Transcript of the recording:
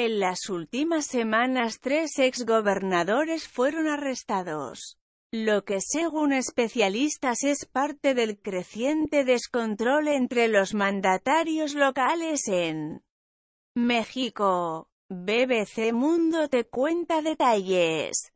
En las últimas semanas tres exgobernadores fueron arrestados, lo que según especialistas es parte del creciente descontrol entre los mandatarios locales en México. BBC Mundo te cuenta detalles.